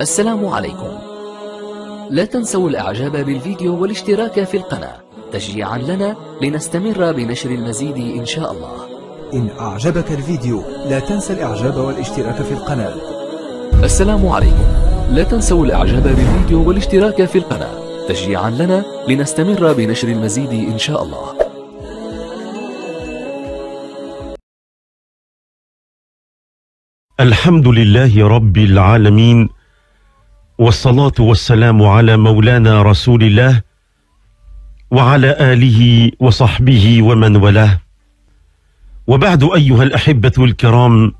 السلام عليكم لا تنسوا الاعجاب بالفيديو والاشتراك في القناة تشجيعا لنا لنستمر بنشر المزيد ان شاء الله إن أعجبك الفيديو لا تنسى الإعجاب والاشتراك في القناة السلام عليكم لا تنسوا الإعجاب بالفيديو والاشتراك في القناة تشجيعا لنا لنستمر بنشر المزيد إن شاء الله الحمد لله رب العالمين والصلاة والسلام على مولانا رسول الله وعلى آله وصحبه ومن والاه وبعد أيها الأحبة الكرام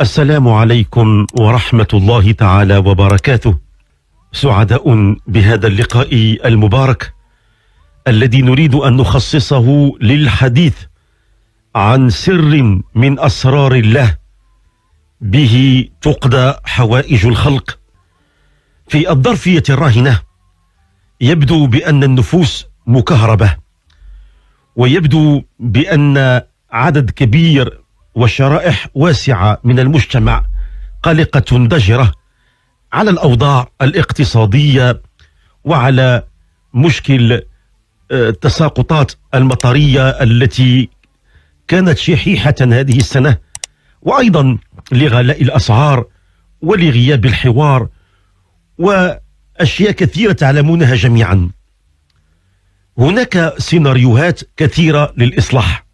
السلام عليكم ورحمة الله تعالى وبركاته سعداء بهذا اللقاء المبارك الذي نريد أن نخصصه للحديث عن سر من أسرار الله به تقضى حوائج الخلق في الظرفية الراهنة يبدو بأن النفوس مكهربة ويبدو بأن عدد كبير وشرائح واسعة من المجتمع قلقة ضجرة على الأوضاع الاقتصادية وعلى مشكل التساقطات آه، المطرية التي كانت شحيحة هذه السنة وأيضا لغلاء الأسعار ولغياب الحوار وأشياء كثيرة تعلمونها جميعا هناك سيناريوهات كثيرة للإصلاح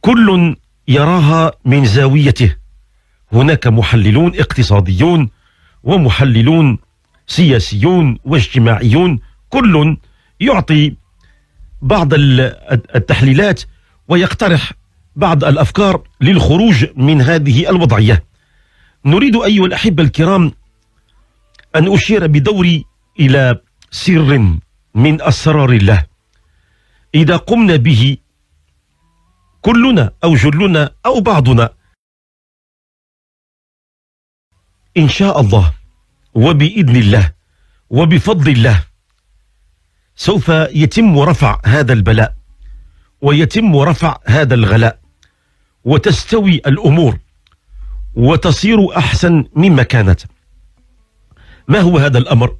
كل يراها من زاويته هناك محللون اقتصاديون ومحللون سياسيون واجتماعيون كل يعطي بعض التحليلات ويقترح بعض الافكار للخروج من هذه الوضعيه. نريد ايها الاحبه الكرام أن أشير بدوري إلى سر من أسرار الله إذا قمنا به كلنا أو جلنا أو بعضنا إن شاء الله وبإذن الله وبفضل الله سوف يتم رفع هذا البلاء ويتم رفع هذا الغلاء وتستوي الأمور وتصير أحسن مما كانت ما هو هذا الأمر؟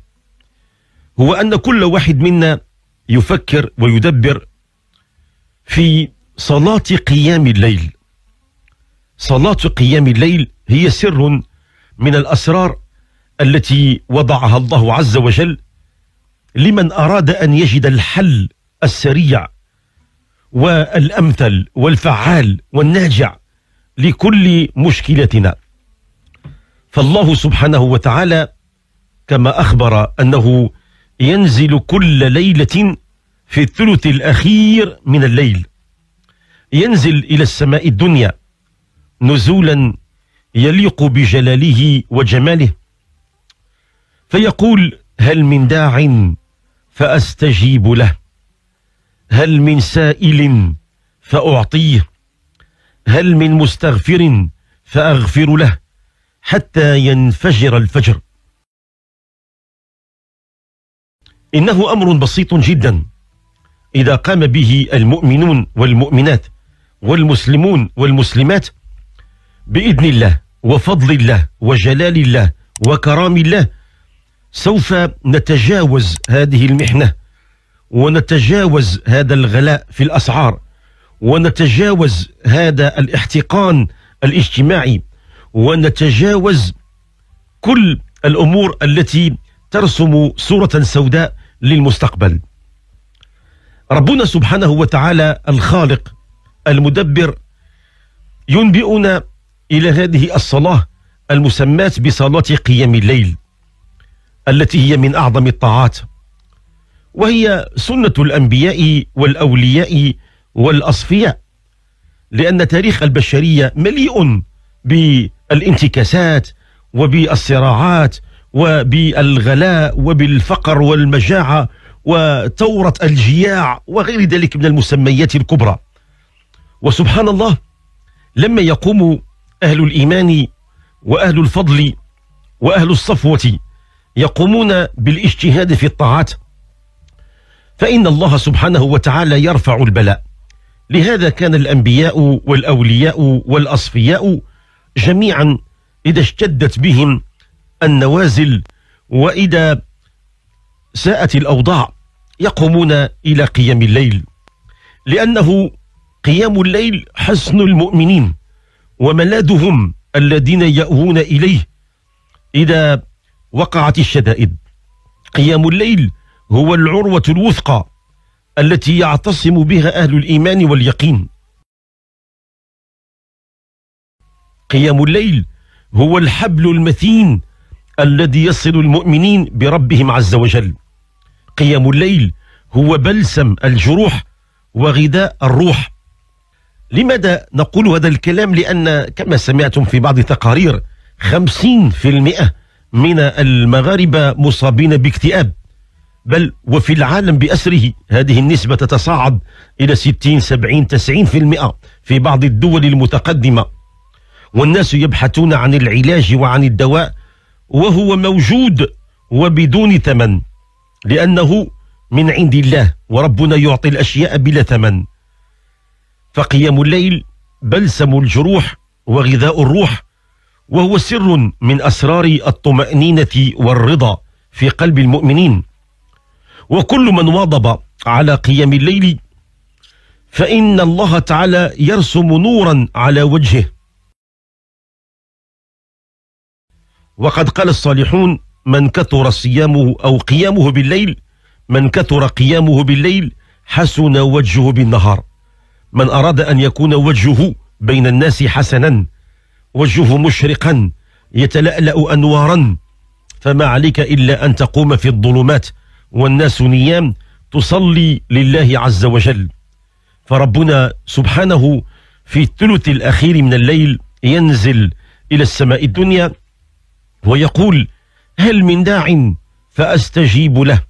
هو أن كل واحد منا يفكر ويدبر في صلاة قيام الليل صلاة قيام الليل هي سر من الأسرار التي وضعها الله عز وجل لمن أراد أن يجد الحل السريع والأمثل والفعال والناجع لكل مشكلتنا فالله سبحانه وتعالى كما أخبر أنه ينزل كل ليلة في الثلث الأخير من الليل ينزل إلى السماء الدنيا نزولا يليق بجلاله وجماله فيقول هل من داع فأستجيب له هل من سائل فأعطيه هل من مستغفر فأغفر له حتى ينفجر الفجر إنه أمر بسيط جدا إذا قام به المؤمنون والمؤمنات والمسلمون والمسلمات بإذن الله وفضل الله وجلال الله وكرام الله سوف نتجاوز هذه المحنة ونتجاوز هذا الغلاء في الأسعار ونتجاوز هذا الاحتقان الاجتماعي ونتجاوز كل الأمور التي ترسم صورة سوداء للمستقبل ربنا سبحانه وتعالى الخالق المدبر ينبئنا إلى هذه الصلاة المسماة بصلاة قيام الليل التي هي من أعظم الطاعات وهي سنة الأنبياء والأولياء والأصفياء لأن تاريخ البشرية مليء بالانتكاسات وبالصراعات وبالغلاء وبالفقر والمجاعة وثورة الجياع وغير ذلك من المسميات الكبرى وسبحان الله لما يقوم أهل الإيمان وأهل الفضل وأهل الصفوة يقومون بالاجتهاد في الطاعات فإن الله سبحانه وتعالى يرفع البلاء لهذا كان الأنبياء والأولياء والأصفياء جميعا إذا اشتدت بهم النوازل وإذا ساءت الأوضاع يقومون إلى قيام الليل لأنه قيام الليل حسن المؤمنين وملاذهم الذين يأوون إليه إذا وقعت الشدائد قيام الليل هو العروة الوثقى التي يعتصم بها أهل الإيمان واليقين قيام الليل هو الحبل المتين الذي يصل المؤمنين بربهم عز وجل قيام الليل هو بلسم الجروح وغذاء الروح لماذا نقول هذا الكلام لأن كما سمعتم في بعض التقارير 50% من المغاربة مصابين باكتئاب بل وفي العالم بأسره هذه النسبة تتصاعد إلى 60 70 90% في بعض الدول المتقدمة والناس يبحثون عن العلاج وعن الدواء وهو موجود وبدون ثمن لأنه من عند الله وربنا يعطي الأشياء بلا ثمن فقيام الليل بلسم الجروح وغذاء الروح وهو سر من أسرار الطمأنينة والرضا في قلب المؤمنين وكل من واظب على قيام الليل فإن الله تعالى يرسم نورا على وجهه وقد قال الصالحون من كثر صيامه أو قيامه بالليل من كثر قيامه بالليل حسن وجهه بالنهار من أراد أن يكون وجهه بين الناس حسنا وجهه مشرقا يتلألأ أنوارا فما عليك إلا أن تقوم في الظلمات والناس نيام تصلي لله عز وجل فربنا سبحانه في الثلث الأخير من الليل ينزل إلى السماء الدنيا ويقول هل من داع فأستجيب له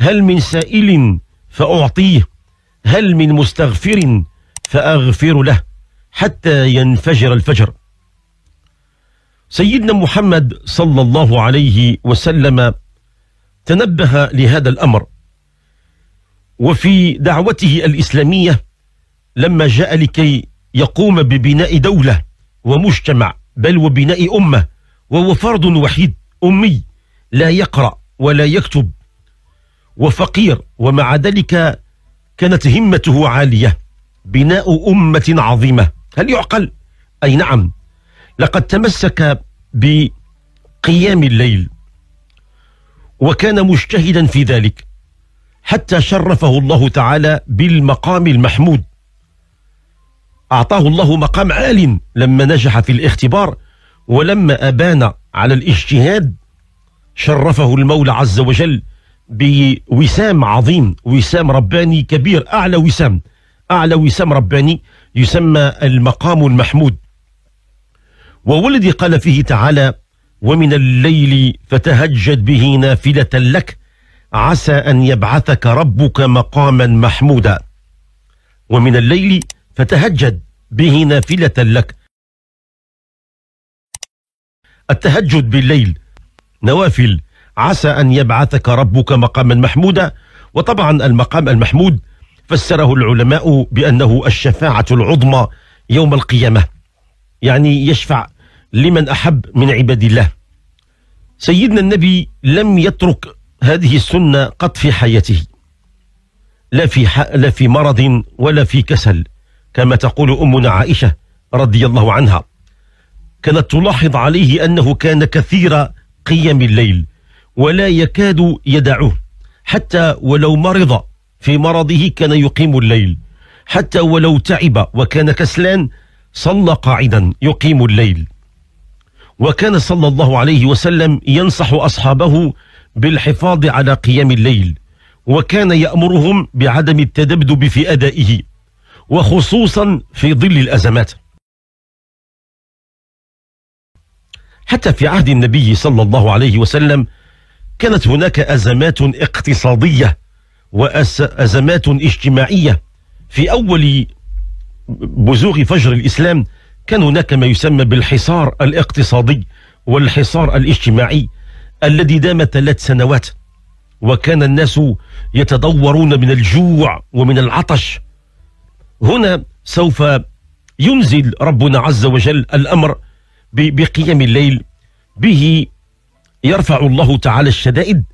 هل من سائل فأعطيه هل من مستغفر فأغفر له حتى ينفجر الفجر سيدنا محمد صلى الله عليه وسلم تنبه لهذا الأمر وفي دعوته الإسلامية لما جاء لكي يقوم ببناء دولة ومجتمع بل وبناء أمة وهو فرد وحيد أمي لا يقرأ ولا يكتب وفقير ومع ذلك كانت همته عالية بناء أمة عظيمة هل يعقل؟ أي نعم لقد تمسك بقيام الليل وكان مجتهدا في ذلك حتى شرفه الله تعالى بالمقام المحمود أعطاه الله مقام عال لما نجح في الاختبار ولما أبان على الاجتهاد شرفه المولى عز وجل بوسام عظيم وسام رباني كبير أعلى وسام أعلى وسام رباني يسمى المقام المحمود وولدي قال فيه تعالى ومن الليل فتهجد به نافلة لك عسى أن يبعثك ربك مقاما محمودا ومن الليل فتهجد به نافلة لك التهجد بالليل نوافل عسى أن يبعثك ربك مقاما محمودا وطبعا المقام المحمود فسره العلماء بأنه الشفاعة العظمى يوم القيامة يعني يشفع لمن أحب من عباد الله سيدنا النبي لم يترك هذه السنة قط في حياته لا في, لا في مرض ولا في كسل كما تقول أمنا عائشة رضي الله عنها كانت تلاحظ عليه أنه كان كثير قيام الليل ولا يكاد يدعه حتى ولو مرض في مرضه كان يقيم الليل حتى ولو تعب وكان كسلان صلى قاعدا يقيم الليل وكان صلى الله عليه وسلم ينصح أصحابه بالحفاظ على قيام الليل وكان يأمرهم بعدم التذبذب في أدائه وخصوصا في ظل الأزمات حتى في عهد النبي صلى الله عليه وسلم كانت هناك أزمات اقتصادية وأزمات اجتماعية في أول بزوغ فجر الإسلام كان هناك ما يسمى بالحصار الاقتصادي والحصار الاجتماعي الذي دام ثلاث سنوات وكان الناس يتدورون من الجوع ومن العطش هنا سوف ينزل ربنا عز وجل الأمر بقيام الليل به يرفع الله تعالى الشدائد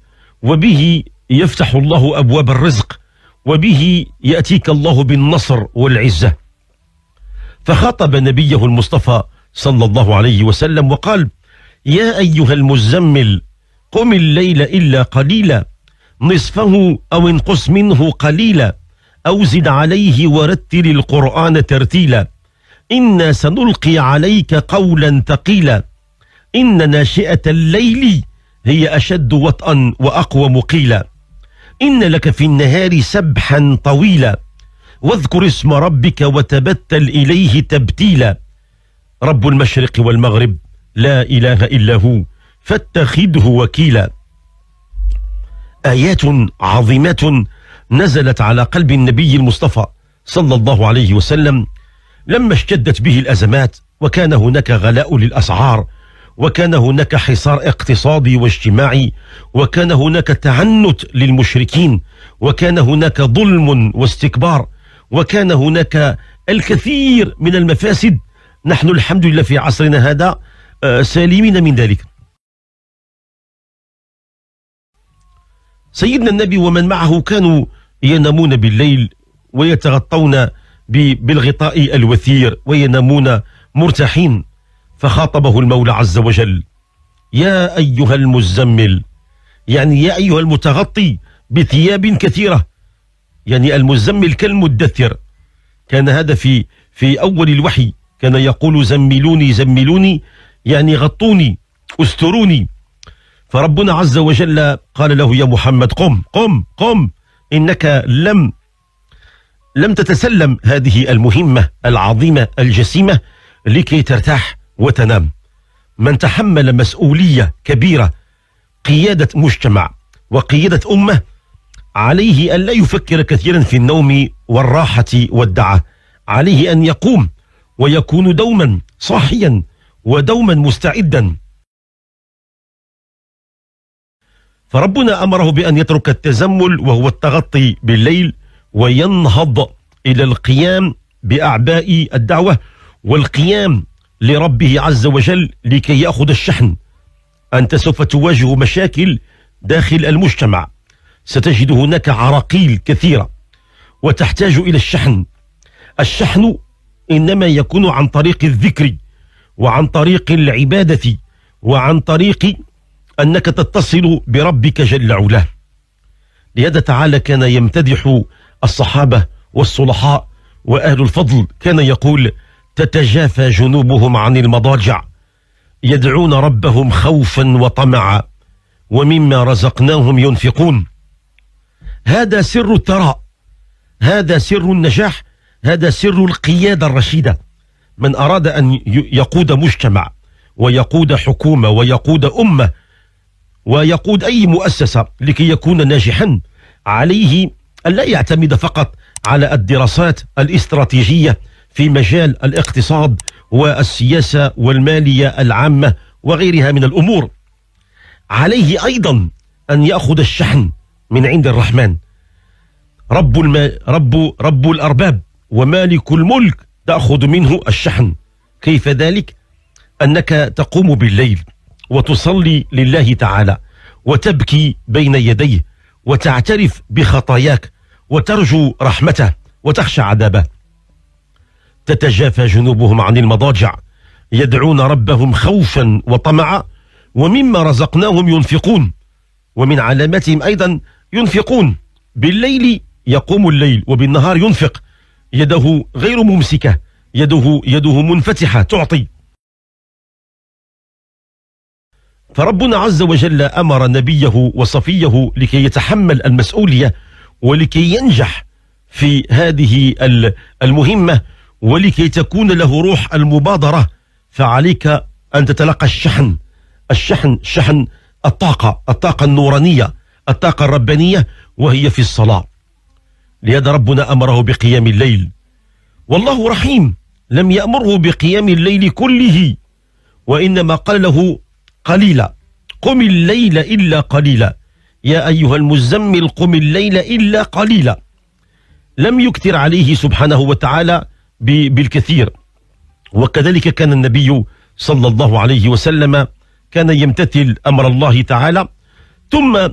وبه يفتح الله أبواب الرزق وبه يأتيك الله بالنصر والعزة فخاطب نبيه المصطفى صلى الله عليه وسلم وقال يا أيها المزمل قم الليل إلا قليلا نصفه أو انقص منه قليلا أو زد عليه ورتل القرآن ترتيلا إنا سنلقي عليك قولا ثقيلا إن ناشئة الليل هي أشد وطئا وأقوم قيلا إن لك في النهار سبحا طويلا واذكر اسم ربك وتبتل إليه تبتيلا رب المشرق والمغرب لا إله إلا هو فاتخذه وكيلا آيات عظيمات نزلت على قلب النبي المصطفى صلى الله عليه وسلم لما اشتدت به الأزمات وكان هناك غلاء للأسعار وكان هناك حصار اقتصادي واجتماعي وكان هناك تعنت للمشركين وكان هناك ظلم واستكبار وكان هناك الكثير من المفاسد نحن الحمد لله في عصرنا هذا آه، سالمين من ذلك سيدنا النبي ومن معه كانوا ينامون بالليل ويتغطون بالغطاء الوثير وينامون مرتاحين فخاطبه المولى عز وجل يا أيها المزمل يعني يا أيها المتغطي بثياب كثيرة يعني المزمل كالمدثر كان هذا في في أول الوحي كان يقول زملوني زملوني يعني غطوني استروني فربنا عز وجل قال له يا محمد قم قم قم إنك لم لم تتسلم هذه المهمة العظيمة الجسيمة لكي ترتاح وتنام من تحمل مسؤولية كبيرة قيادة مجتمع وقيادة أمة عليه أن لا يفكر كثيرا في النوم والراحة والدعة عليه أن يقوم ويكون دوما صاحيا ودوما مستعدا فربنا أمره بأن يترك التزمل وهو التغطي بالليل وينهض إلى القيام بأعباء الدعوة والقيام لربه عز وجل لكي يأخذ الشحن أنت سوف تواجه مشاكل داخل المجتمع ستجد هناك عراقيل كثيرة وتحتاج إلى الشحن الشحن إنما يكون عن طريق الذكر وعن طريق العبادة وعن طريق أنك تتصل بربك جل علاه لهذا تعالى كان يمتدح الصحابة والصلحاء وأهل الفضل كان يقول تتجافى جنوبهم عن المضاجع يدعون ربهم خوفا وطمعا ومما رزقناهم ينفقون هذا سر الثراء هذا سر النجاح هذا سر القيادة الرشيدة من أراد أن يقود مجتمع ويقود حكومة ويقود أمة ويقود أي مؤسسة لكي يكون ناجحا عليه أن لا يعتمد فقط على الدراسات الاستراتيجية في مجال الاقتصاد والسياسة والمالية العامة وغيرها من الأمور عليه أيضا أن يأخذ الشحن من عند الرحمن رب, الم... رب, رب الأرباب ومالك الملك تأخذ منه الشحن كيف ذلك؟ أنك تقوم بالليل وتصلي لله تعالى وتبكي بين يديه وتعترف بخطاياك وترجو رحمته وتخشى عذابه تتجافى جنوبهم عن المضاجع يدعون ربهم خوفا وطمعا ومما رزقناهم ينفقون ومن علاماتهم أيضا ينفقون بالليل يقوم الليل وبالنهار ينفق يده غير ممسكة يده, يده منفتحة تعطي فربنا عز وجل أمر نبيه وصفيه لكي يتحمل المسؤولية ولكي ينجح في هذه المهمة ولكي تكون له روح المبادرة فعليك أن تتلقى الشحن الشحن شحن الطاقة الطاقة النورانية الطاقة الربانية وهي في الصلاة لهذا ربنا أمره بقيام الليل والله رحيم لم يأمره بقيام الليل كله وإنما قال له قليلا قم الليل إلا قليلا يا أيها المزمل قم الليل إلا قليلا لم يكثر عليه سبحانه وتعالى بالكثير وكذلك كان النبي صلى الله عليه وسلم كان يمتثل أمر الله تعالى ثم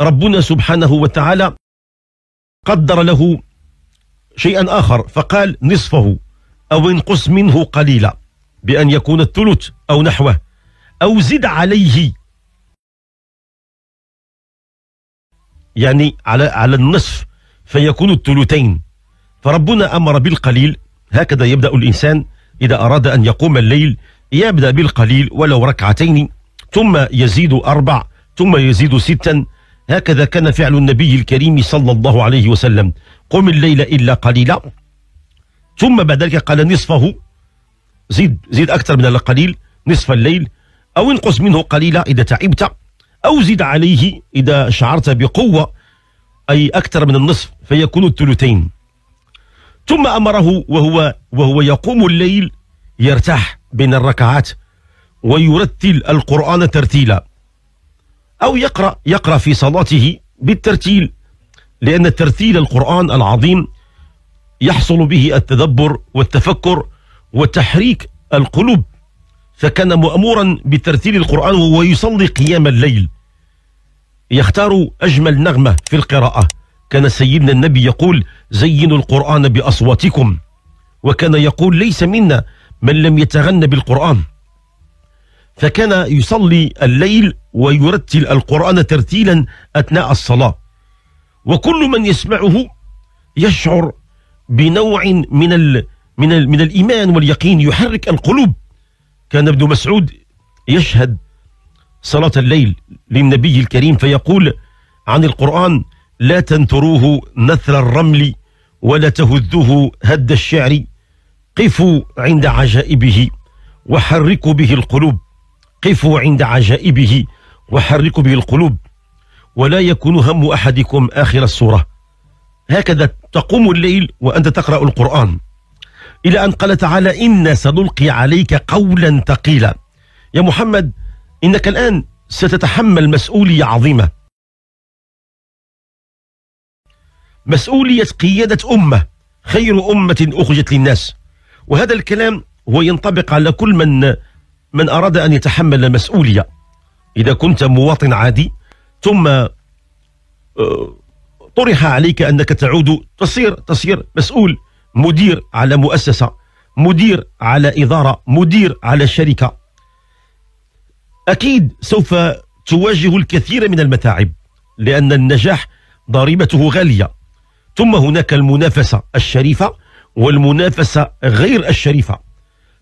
ربنا سبحانه وتعالى قدر له شيئا آخر فقال نصفه أو انقص منه قليلا بأن يكون الثلث أو نحوه أو زد عليه يعني على على النصف فيكون الثلثين فربنا أمر بالقليل هكذا يبدأ الإنسان إذا أراد أن يقوم الليل يبدأ بالقليل ولو ركعتين ثم يزيد أربع ثم يزيد ستا هكذا كان فعل النبي الكريم صلى الله عليه وسلم قم الليل إلا قليلا ثم بعد ذلك قال نصفه زيد زيد أكثر من القليل نصف الليل أو انقص منه قليلا إذا تعبت أو زد عليه إذا شعرت بقوة أي أكثر من النصف فيكون الثلثين ثم أمره وهو وهو يقوم الليل يرتاح بين الركعات ويرتل القرآن ترتيلا أو يقرأ يقرأ في صلاته بالترتيل لأن ترتيل القرآن العظيم يحصل به التدبر والتفكر وتحريك القلوب فكان مأمورا بترتيل القرآن وهو يصلي قيام الليل يختار أجمل نغمة في القراءة كان سيدنا النبي يقول زينوا القرآن بأصواتكم وكان يقول ليس منا من لم يتغنى بالقرآن فكان يصلي الليل ويرتل القرآن ترتيلا أثناء الصلاة وكل من يسمعه يشعر بنوع من الـ من الـ من الإيمان واليقين يحرك القلوب كان ابن مسعود يشهد صلاة الليل للنبي الكريم فيقول عن القرآن لا تنتروه نثر الرمل ولا تهذوه هد الشعر قفوا عند عجائبه وحركوا به القلوب قفوا عند عجائبه وحركوا به القلوب ولا يكون هم أحدكم آخر السورة هكذا تقوم الليل وأنت تقرأ القرآن إلى أن قال تعالى إنا سنلقي عليك قولا ثقيلا يا محمد إنك الآن ستتحمل مسؤولية عظيمة مسؤولية قيادة أمة خير أمة أخرجت للناس وهذا الكلام هو ينطبق على كل من من أراد أن يتحمل المسؤولية إذا كنت مواطن عادي ثم آه، طرح عليك أنك تعود تصير تصير مسؤول مدير على مؤسسة مدير على إدارة مدير على شركة أكيد سوف تواجه الكثير من المتاعب لأن النجاح ضريبته غالية ثم هناك المنافسة الشريفة والمنافسة غير الشريفة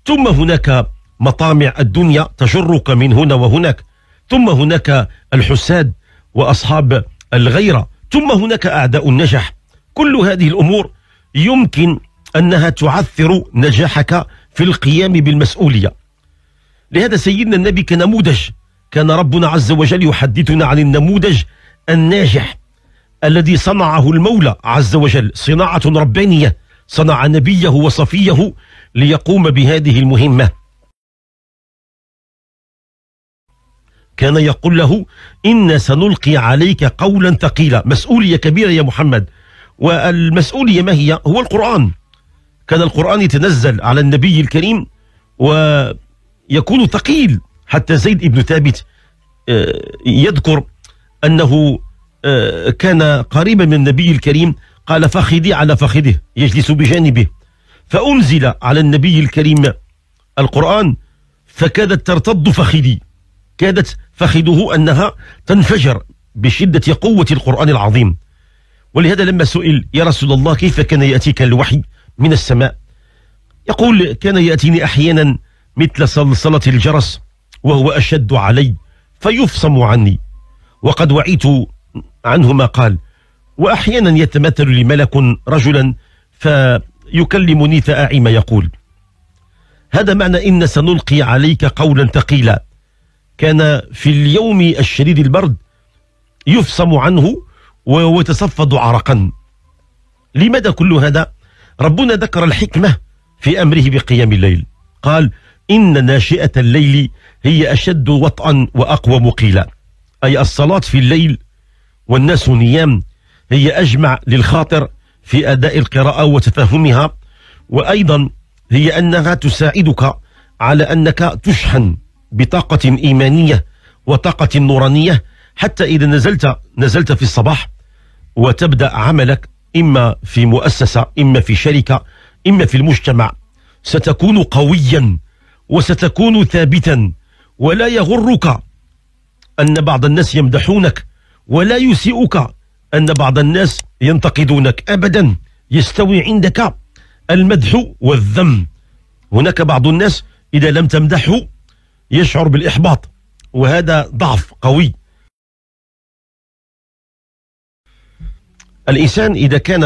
ثم هناك مطامع الدنيا تجرك من هنا وهناك ثم هناك الحساد وأصحاب الغيرة ثم هناك أعداء النجاح كل هذه الأمور يمكن أنها تعثر نجاحك في القيام بالمسؤولية لهذا سيدنا النبي كنموذج كان ربنا عز وجل يحدثنا عن النموذج الناجح الذي صنعه المولى عز وجل صناعة ربانية صنع نبيه وصفيه ليقوم بهذه المهمة كان يقول له إن سنلقي عليك قولا ثقيلا مسؤولية كبيرة يا محمد والمسؤولية ما هي هو القرآن كان القرآن يتنزل على النبي الكريم ويكون ثقيل حتى زيد بن ثابت آه، يذكر أنه آه، كان قريبا من النبي الكريم قال فخذي على فخذه يجلس بجانبه فأنزل على النبي الكريم القرآن فكادت ترتض فخذي كادت فخذه أنها تنفجر بشدة قوة القرآن العظيم ولهذا لما سئل يا رسول الله كيف كان يأتيك الوحي من السماء يقول كان يأتيني أحيانا مثل صلصلة الجرس وهو أشد علي فيفصم عني وقد وعيت عنه ما قال وأحيانا يتمثل لي ملك رجلا فيكلمني فأعي ما يقول هذا معنى إن سنلقي عليك قولا ثقيلا كان في اليوم الشديد البرد يفصم عنه وتصفد عرقا لماذا كل هذا ربنا ذكر الحكمة في أمره بقيام الليل قال إن ناشئة الليل هي أشد وطئا وأقوى مقيلا أي الصلاة في الليل والناس نيام هي أجمع للخاطر في أداء القراءة وتفهمها وأيضا هي أنها تساعدك على أنك تشحن بطاقة إيمانية وطاقة نورانية حتى إذا نزلت نزلت في الصباح وتبدأ عملك إما في مؤسسة إما في شركة إما في المجتمع ستكون قويا وستكون ثابتا ولا يغرك أن بعض الناس يمدحونك ولا يسيئك أن بعض الناس ينتقدونك أبدا يستوي عندك المدح والذم هناك بعض الناس إذا لم تمدحه يشعر بالإحباط وهذا ضعف قوي الإنسان إذا كان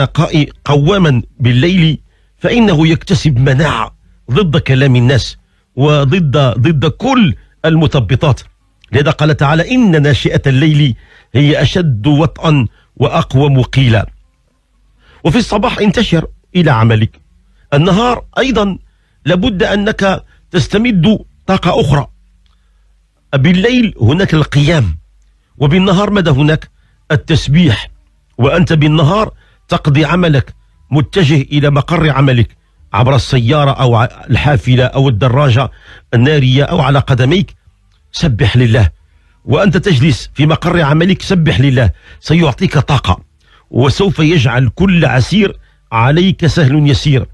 قواما بالليل فإنه يكتسب مناعة ضد كلام الناس وضد ضد كل المثبطات لذا قال تعالى إن ناشئة الليل هي أشد وطئا وأقوم قيلا وفي الصباح انتشر إلى عملك النهار أيضا لابد أنك تستمد طاقة أخرى بالليل هناك القيام وبالنهار ماذا هناك التسبيح وأنت بالنهار تقضي عملك متجه إلى مقر عملك عبر السيارة أو الحافلة أو الدراجة النارية أو على قدميك سبح لله وأنت تجلس في مقر عملك سبح لله سيعطيك طاقة وسوف يجعل كل عسير عليك سهل يسير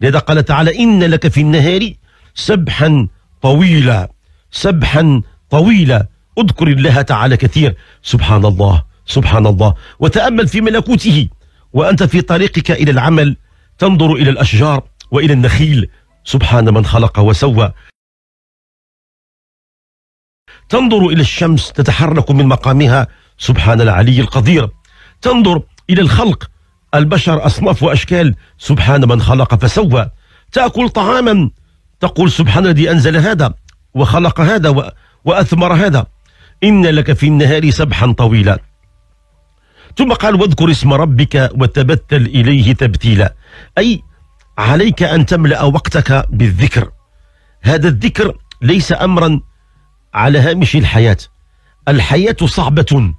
لذا قال تعالى إن لك في النهار سبحا طويلا سبحا طويلا اذكر الله تعالى كثير سبحان الله سبحان الله وتأمل في ملكوته وأنت في طريقك إلى العمل تنظر إلى الأشجار وإلى النخيل سبحان من خلق وسوى تنظر إلى الشمس تتحرك من مقامها سبحان العلي القدير تنظر إلى الخلق البشر أصناف وأشكال سبحان من خلق فسوى تأكل طعاما تقول سبحان الذي أنزل هذا وخلق هذا وأثمر هذا إن لك في النهار سبحا طويلا ثم قال واذكر اسم ربك وتبتل إليه تبتيلا أي عليك أن تملأ وقتك بالذكر هذا الذكر ليس أمرا على هامش الحياة الحياة صعبة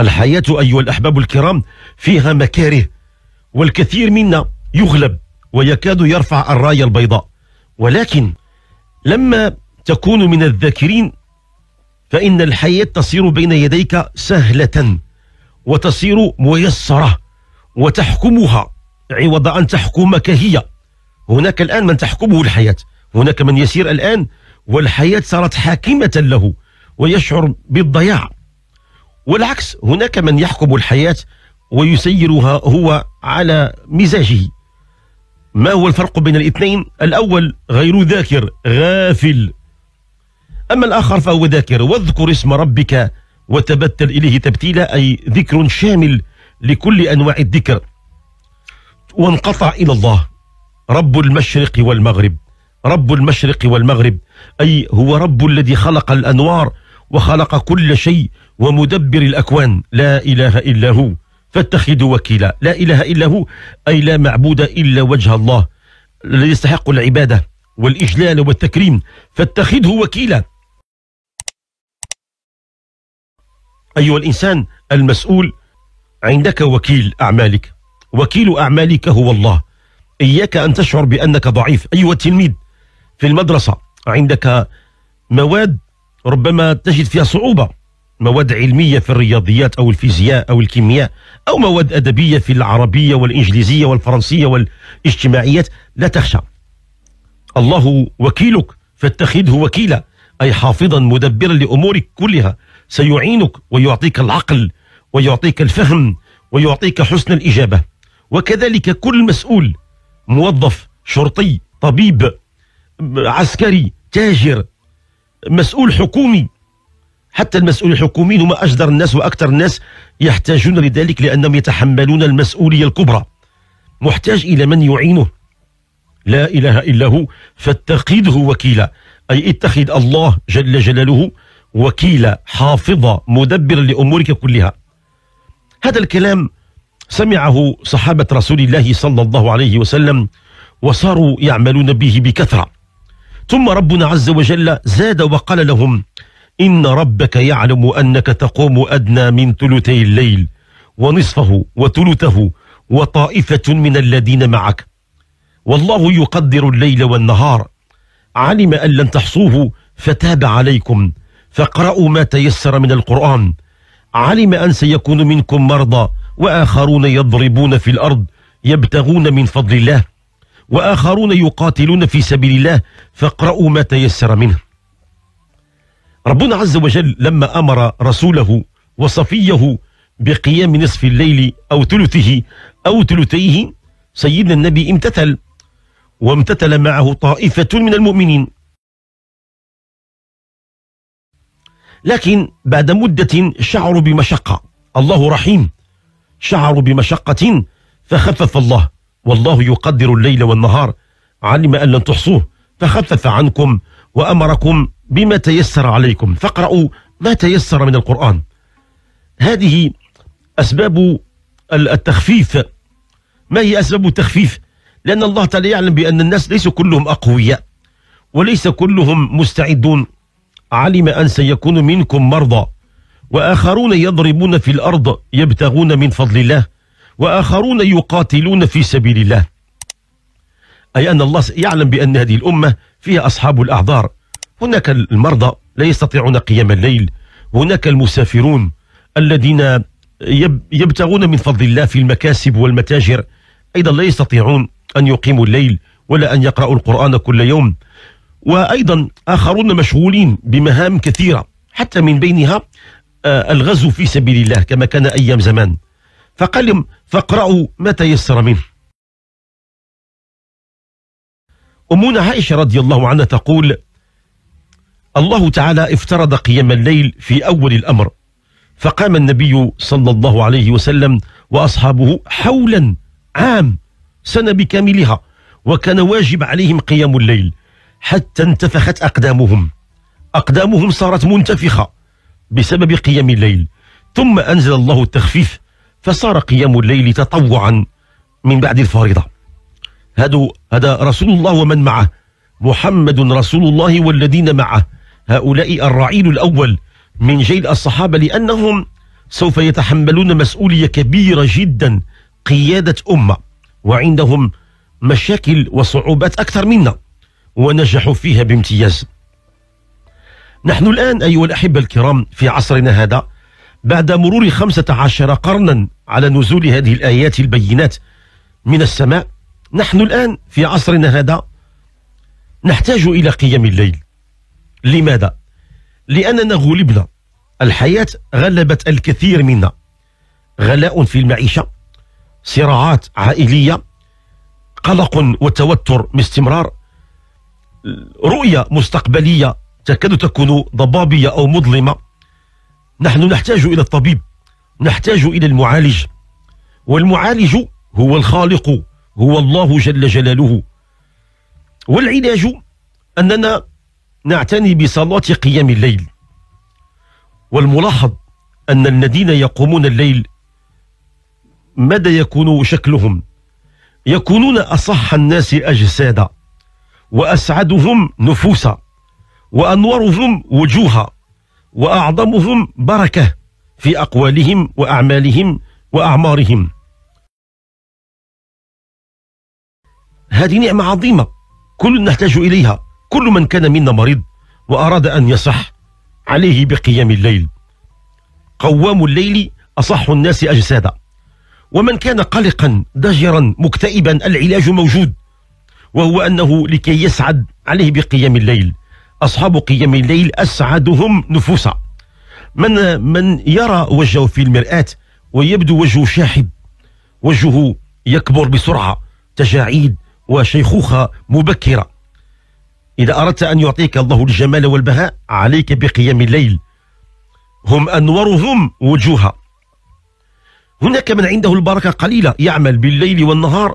الحياة أيها الأحباب الكرام فيها مكاره والكثير منا يغلب ويكاد يرفع الراية البيضاء ولكن لما تكون من الذاكرين فإن الحياة تصير بين يديك سهلة وتصير ميسرة وتحكمها عوض أن تحكمك هي هناك الآن من تحكمه الحياة هناك من يسير الآن والحياة صارت حاكمة له ويشعر بالضياع والعكس هناك من يحكم الحياة ويسيرها هو على مزاجه ما هو الفرق بين الاثنين الأول غير ذاكر غافل أما الآخر فهو ذاكر واذكر اسم ربك وتبتل إليه تبتيلا أي ذكر شامل لكل أنواع الذكر وانقطع إلى الله رب المشرق والمغرب رب المشرق والمغرب أي هو رب الذي خلق الأنوار وخلق كل شيء ومدبر الأكوان لا إله إلا هو فاتخذوا وكيلا لا إله إلا هو أي لا معبود إلا وجه الله الذي يستحق العبادة والإجلال والتكريم فاتخذه وكيلا أيها الإنسان المسؤول عندك وكيل أعمالك وكيل أعمالك هو الله إياك أن تشعر بأنك ضعيف أيها التلميذ في المدرسة عندك مواد ربما تجد فيها صعوبة مواد علمية في الرياضيات أو الفيزياء أو الكيمياء أو مواد أدبية في العربية والإنجليزية والفرنسية والاجتماعيات لا تخشى الله وكيلك فاتخذه وكيلا أي حافظا مدبرا لأمورك كلها سيعينك ويعطيك العقل ويعطيك الفهم ويعطيك حسن الإجابة وكذلك كل مسؤول موظف شرطي طبيب عسكري تاجر مسؤول حكومي حتى المسؤول الحكومي هم أجدر الناس وأكثر الناس يحتاجون لذلك لأنهم يتحملون المسؤولية الكبرى محتاج إلى من يعينه لا إله إلا هو فاتخذه وكيلا أي اتخذ الله جل جلاله وكيلة حافظة مدبرة لأمورك كلها هذا الكلام سمعه صحابة رسول الله صلى الله عليه وسلم وصاروا يعملون به بكثرة ثم ربنا عز وجل زاد وقال لهم إن ربك يعلم أنك تقوم أدنى من ثلثي الليل ونصفه وثلثه وطائفة من الذين معك والله يقدر الليل والنهار علم أن لن تحصوه فتاب عليكم فاقرأوا ما تيسر من القرآن علم أن سيكون منكم مرضى وآخرون يضربون في الأرض يبتغون من فضل الله وآخرون يقاتلون في سبيل الله فاقرأوا ما تيسر منه ربنا عز وجل لما أمر رسوله وصفيه بقيام نصف الليل أو ثلثه أو ثلثيه سيدنا النبي امتثل وامتثل معه طائفة من المؤمنين لكن بعد مدة شعروا بمشقة الله رحيم شعروا بمشقة فخفف الله والله يقدر الليل والنهار علم أن لن تحصوه فخفف عنكم وأمركم بما تيسر عليكم فاقرأوا ما تيسر من القرآن هذه أسباب التخفيف ما هي أسباب التخفيف لأن الله تعالى يعلم بأن الناس ليس كلهم أقوياء وليس كلهم مستعدون علم أن سيكون منكم مرضى وآخرون يضربون في الأرض يبتغون من فضل الله وآخرون يقاتلون في سبيل الله أي أن الله يعلم بأن هذه الأمة فيها أصحاب الأعذار هناك المرضى لا يستطيعون قيام الليل هناك المسافرون الذين يبتغون من فضل الله في المكاسب والمتاجر أيضا لا يستطيعون أن يقيموا الليل ولا أن يقرأوا القرآن كل يوم وأيضا آخرون مشغولين بمهام كثيرة حتى من بينها آه، الغزو في سبيل الله كما كان أيام زمان فقال فاقرأوا ما تيسر منه أمنا عائشة رضي الله عنها تقول الله تعالى افترض قيام الليل في أول الأمر فقام النبي صلى الله عليه وسلم وأصحابه حولا عام سنة بكاملها وكان واجب عليهم قيام الليل حتى انتفخت أقدامهم أقدامهم صارت منتفخة بسبب قيام الليل ثم أنزل الله التخفيف فصار قيام الليل تطوعا من بعد الفريضة هذا هذا رسول الله ومن معه محمد رسول الله والذين معه هؤلاء الرعيل الأول من جيل الصحابة لأنهم سوف يتحملون مسؤولية كبيرة جدا قيادة أمة وعندهم مشاكل وصعوبات أكثر منا ونجحوا فيها بامتياز نحن الآن أيها الأحبة الكرام في عصرنا هذا بعد مرور خمسة عشر قرنا على نزول هذه الآيات البينات من السماء نحن الآن في عصرنا هذا نحتاج إلى قيام الليل لماذا؟ لأننا غلبنا الحياة غلبت الكثير منا غلاء في المعيشة صراعات عائلية قلق وتوتر باستمرار رؤية مستقبلية تكاد تكون ضبابية أو مظلمة نحن نحتاج إلى الطبيب نحتاج إلى المعالج والمعالج هو الخالق هو الله جل جلاله والعلاج أننا نعتني بصلاة قيام الليل والملاحظ أن الذين يقومون الليل ماذا يكون شكلهم يكونون أصح الناس أجسادا وأسعدهم نفوسا وأنورهم وجوها وأعظمهم بركة في أقوالهم وأعمالهم وأعمارهم هذه نعمة عظيمة كل نحتاج إليها كل من كان منا مريض وأراد أن يصح عليه بقيام الليل قوام الليل أصح الناس أجسادا ومن كان قلقا ضجرا مكتئبا العلاج موجود وهو أنه لكي يسعد عليه بقيام الليل أصحاب قيام الليل أسعدهم نفوسا من من يرى وجهه في المرآة ويبدو وجهه شاحب وجهه يكبر بسرعة تجاعيد وشيخوخة مبكرة إذا أردت أن يعطيك الله الجمال والبهاء عليك بقيام الليل هم أنورهم وجوها هناك من عنده البركة قليلة يعمل بالليل والنهار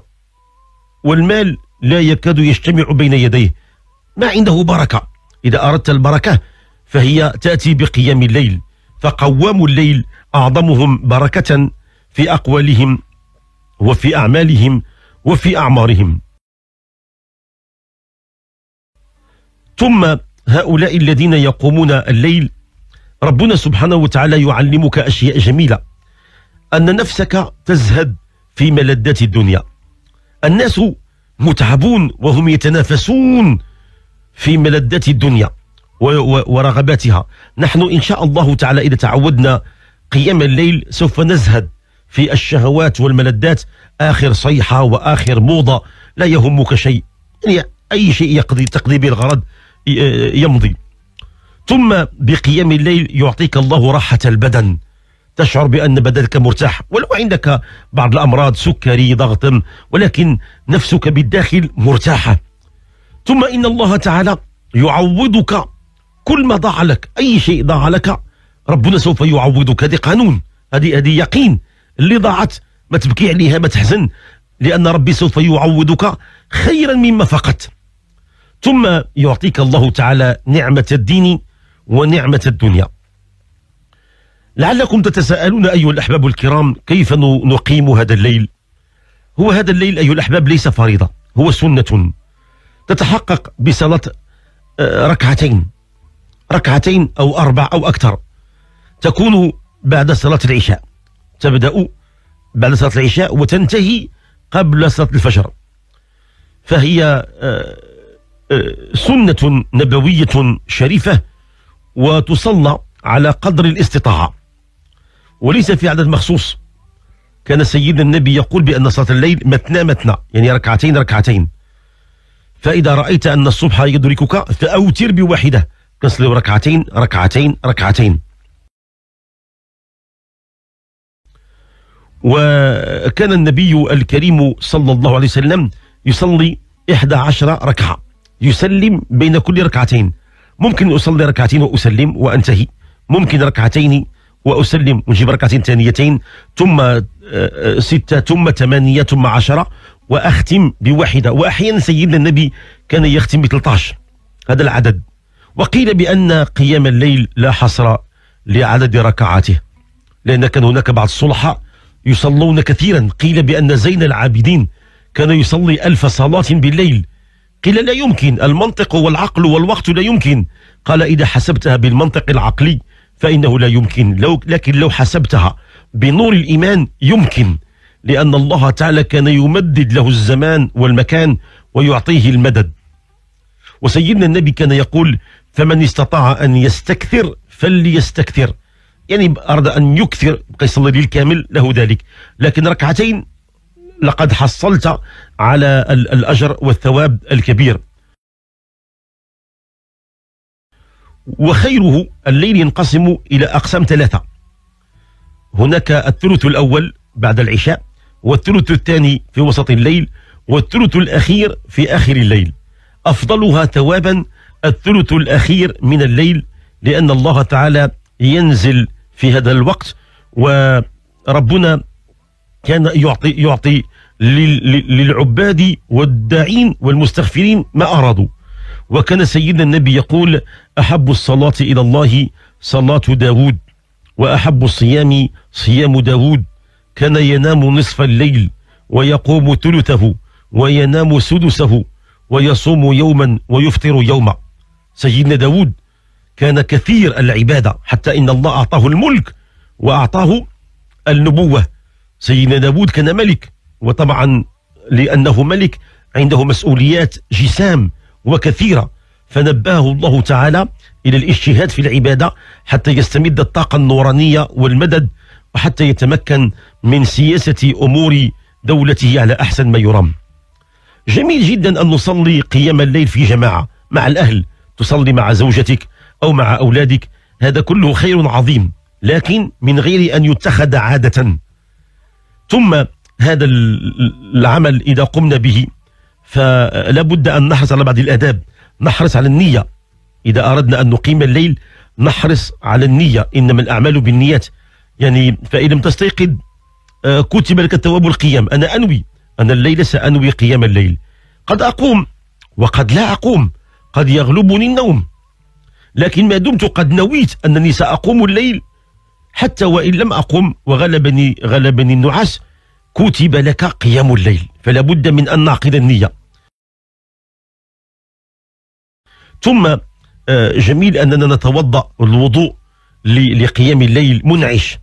والمال لا يكاد يجتمع بين يديه ما عنده بركة إذا أردت البركة فهي تأتي بقيام الليل فقوام الليل أعظمهم بركة في أقوالهم وفي أعمالهم وفي أعمارهم ثم هؤلاء الذين يقومون الليل ربنا سبحانه وتعالى يعلمك أشياء جميلة أن نفسك تزهد في ملذات الدنيا الناس متعبون وهم يتنافسون في ملذات الدنيا ورغباتها نحن إن شاء الله تعالى إذا تعودنا قيام الليل سوف نزهد في الشهوات والملذات آخر صيحة وآخر موضة لا يهمك شيء يعني أي شيء يقضي تقضي به الغرض يمضي ثم بقيام الليل يعطيك الله راحة البدن تشعر بأن بدنك مرتاح ولو عندك بعض الأمراض سكري ضغط ولكن نفسك بالداخل مرتاحة ثم إن الله تعالى يعوضك كل ما ضاع لك أي شيء ضاع لك ربنا سوف يعوضك هذه قانون هذه هذه يقين اللي ضاعت ما تبكي عليها ما تحزن لأن ربي سوف يعوضك خيرا مما فقدت ثم يعطيك الله تعالى نعمة الدين ونعمة الدنيا لعلكم تتساءلون أيها الأحباب الكرام كيف نقيم هذا الليل هو هذا الليل أيها الأحباب ليس فريضة هو سنة تتحقق بصلاة آه، ركعتين ركعتين أو أربع أو أكثر تكون بعد صلاة العشاء تبدأ بعد صلاة العشاء وتنتهي قبل صلاة الفجر فهي آه، آه، سنة نبوية شريفة وتصلى على قدر الاستطاعة وليس في عدد مخصوص كان سيدنا النبي يقول بأن صلاة الليل متنا متنا يعني ركعتين ركعتين فإذا رأيت أن الصبح يدركك فأوتر بواحدة نصلي ركعتين ركعتين ركعتين وكان النبي الكريم صلى الله عليه وسلم يصلي إحدى عشر ركعة يسلم بين كل ركعتين ممكن أصلي ركعتين وأسلم وأنتهي ممكن ركعتين وأسلم ونجيب ركعتين ثانيتين ثم آه، آه، ستة ثم ثمانية ثم عشرة وأختم بواحدة وأحيانا سيدنا النبي كان يختم ب 13 هذا العدد وقيل بأن قيام الليل لا حصر لعدد ركعاته لأن كان هناك بعض الصلحاء يصلون كثيرا قيل بأن زين العابدين كان يصلي ألف صلاة بالليل قيل لا يمكن المنطق والعقل والوقت لا يمكن قال إذا حسبتها بالمنطق العقلي فإنه لا يمكن لو لكن لو حسبتها بنور الإيمان يمكن لأن الله تعالى كان يمدد له الزمان والمكان ويعطيه المدد وسيدنا النبي كان يقول فمن استطاع أن يستكثر فليستكثر يعني أراد أن يكثر قيس يصلي الكامل له ذلك لكن ركعتين لقد حصلت على الأجر والثواب الكبير وخيره الليل ينقسم إلى أقسام ثلاثة هناك الثلث الأول بعد العشاء والثلث الثاني في وسط الليل والثلث الأخير في آخر الليل أفضلها ثوابا الثلث الأخير من الليل لأن الله تعالى ينزل في هذا الوقت وربنا كان يعطي يعطي للعباد والداعين والمستغفرين ما أرادوا وكان سيدنا النبي يقول أحب الصلاة إلى الله صلاة داود وأحب الصيام صيام داود كان ينام نصف الليل ويقوم ثلثه وينام سدسه ويصوم يوما ويفطر يوما سيدنا داود كان كثير العبادة حتى إن الله أعطاه الملك وأعطاه النبوة سيدنا داود كان ملك وطبعا لأنه ملك عنده مسؤوليات جسام وكثيرة فنبهه الله تعالى إلى الاجتهاد في العبادة حتى يستمد الطاقة النورانية والمدد وحتى يتمكن من سياسة أمور دولته على أحسن ما يرام جميل جدا أن نصلي قيام الليل في جماعة مع الأهل تصلي مع زوجتك أو مع أولادك هذا كله خير عظيم لكن من غير أن يتخذ عادة ثم هذا العمل إذا قمنا به فلا بد أن نحرص على بعض الآداب نحرص على النية إذا أردنا أن نقيم الليل نحرص على النية إنما الأعمال بالنيات يعني فإن لم تستيقظ آه، كتب لك التواب القيام أنا أنوي أنا الليل سأنوي قيام الليل قد أقوم وقد لا أقوم قد يغلبني النوم لكن ما دمت قد نويت أنني سأقوم الليل حتى وإن لم أقم وغلبني غلبني النعاس كتب لك قيام الليل فلا بد من أن نعقد النية ثم آه، جميل أننا نتوضأ الوضوء لقيام الليل منعش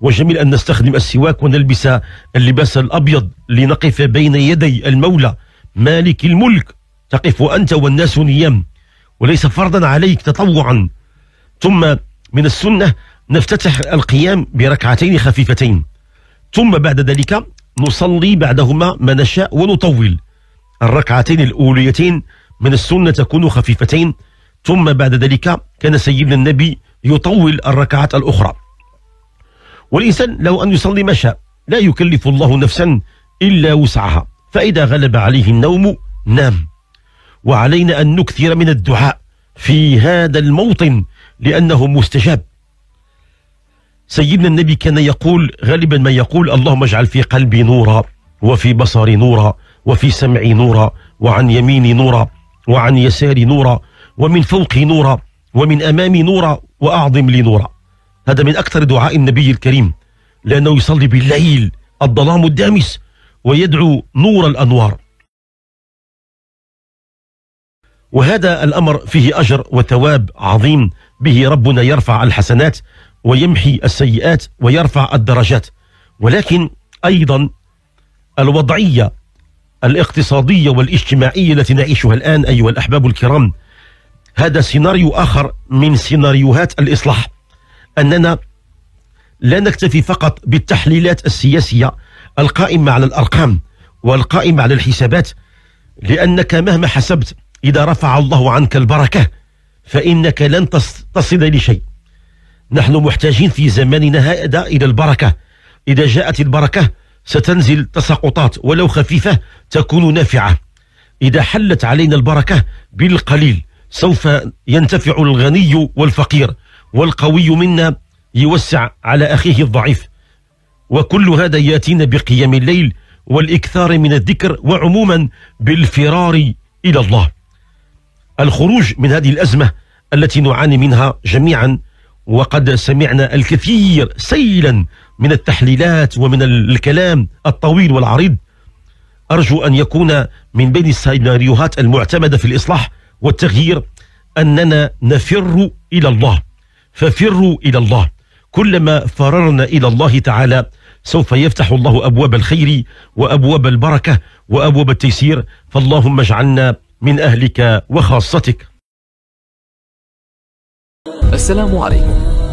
وجميل أن نستخدم السواك ونلبس اللباس الأبيض لنقف بين يدي المولى مالك الملك تقف أنت والناس نيام وليس فرضا عليك تطوعا ثم من السنة نفتتح القيام بركعتين خفيفتين ثم بعد ذلك نصلي بعدهما ما نشاء ونطول الركعتين الأوليتين من السنة تكون خفيفتين ثم بعد ذلك كان سيدنا النبي يطول الركعات الأخرى والإنسان لو أن يصلي ما شاء لا يكلف الله نفسا إلا وسعها فإذا غلب عليه النوم نام وعلينا أن نكثر من الدعاء في هذا الموطن لأنه مستجاب سيدنا النبي كان يقول غالبا ما يقول اللهم اجعل في قلبي نورا وفي بصري نورا وفي سمعي نورا وعن يميني نورا وعن يساري نورا ومن فوقي نورا ومن أمامي نورا وأعظم لي نورا هذا من أكثر دعاء النبي الكريم لأنه يصلي بالليل الظلام الدامس ويدعو نور الأنوار وهذا الأمر فيه أجر وثواب عظيم به ربنا يرفع الحسنات ويمحي السيئات ويرفع الدرجات ولكن أيضا الوضعية الاقتصادية والاجتماعية التي نعيشها الآن أيها الأحباب الكرام هذا سيناريو آخر من سيناريوهات الإصلاح أننا لا نكتفي فقط بالتحليلات السياسية القائمة على الأرقام والقائمة على الحسابات لأنك مهما حسبت إذا رفع الله عنك البركة فإنك لن تصل لشيء نحن محتاجين في زماننا هذا إلى البركة إذا جاءت البركة ستنزل تساقطات ولو خفيفة تكون نافعة إذا حلت علينا البركة بالقليل سوف ينتفع الغني والفقير والقوي منا يوسع على أخيه الضعيف وكل هذا يأتينا بقيام الليل والإكثار من الذكر وعموما بالفرار إلى الله الخروج من هذه الأزمة التي نعاني منها جميعا وقد سمعنا الكثير سيلا من التحليلات ومن الكلام الطويل والعريض أرجو أن يكون من بين السيناريوهات المعتمدة في الإصلاح والتغيير أننا نفر إلى الله ففروا إلى الله كلما فررنا إلى الله تعالى سوف يفتح الله أبواب الخير وأبواب البركة وأبواب التيسير فاللهم اجعلنا من أهلك وخاصتك السلام عليكم